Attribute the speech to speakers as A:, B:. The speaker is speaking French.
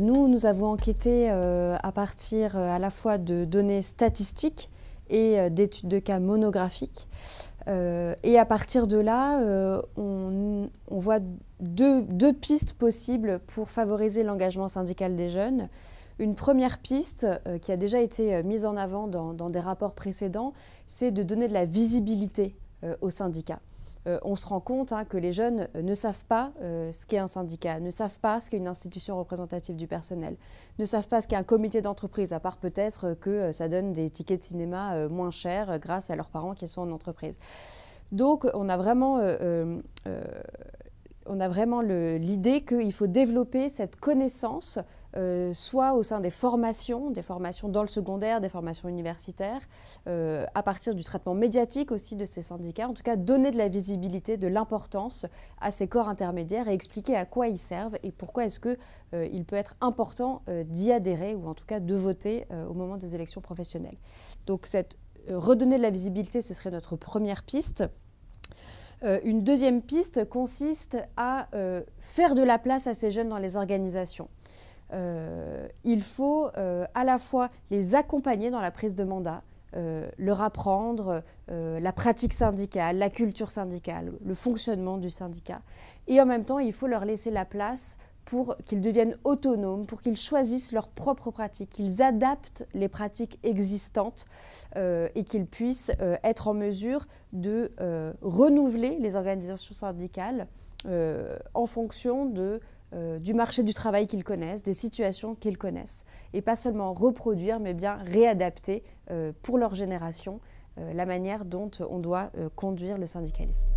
A: Nous, nous avons enquêté euh, à partir euh, à la fois de données statistiques et euh, d'études de cas monographiques. et à partir de là, on, voit deux, pistes possibles pour favoriser l'engagement syndical des jeunes. Une première piste qui a déjà été mise en avant dans, dans des rapports précédents, c'est de donner de la visibilité aux syndicats. Euh, on se rend compte hein, que les jeunes euh, ne savent pas euh, ce qu'est un syndicat, ne savent pas ce qu'est une institution représentative du personnel, ne savent pas ce qu'est un comité d'entreprise, à part peut-être que ça donne des tickets de cinéma moins chers grâce à leurs parents qui sont en entreprise. Donc, on a vraiment on a vraiment l'idée qu'il faut développer cette connaissance, euh, soit au sein des formations, des formations dans le secondaire, des formations universitaires, euh, à partir du traitement médiatique aussi de ces syndicats, en tout cas donner de la visibilité, de l'importance à ces corps intermédiaires et expliquer à quoi ils servent et pourquoi est-ce qu'il euh, il peut être important d'y adhérer ou en tout cas de voter au moment des élections professionnelles. Donc cette, redonner de la visibilité, ce serait notre première piste. Euh, une deuxième piste consiste à euh, faire de la place à ces jeunes dans les organisations. Euh, il faut à la fois les accompagner dans la prise de mandat, leur apprendre la pratique syndicale, la culture syndicale, le fonctionnement du syndicat, et en même temps il faut leur laisser la place pour qu'ils deviennent autonomes, pour qu'ils choisissent leurs propres pratiques, qu'ils adaptent les pratiques existantes euh, et qu'ils puissent euh, être en mesure de euh, renouveler les organisations syndicales en fonction du marché du travail qu'ils connaissent, des situations qu'ils connaissent, et pas seulement reproduire, mais bien réadapter pour leur génération la manière dont on doit conduire le syndicalisme.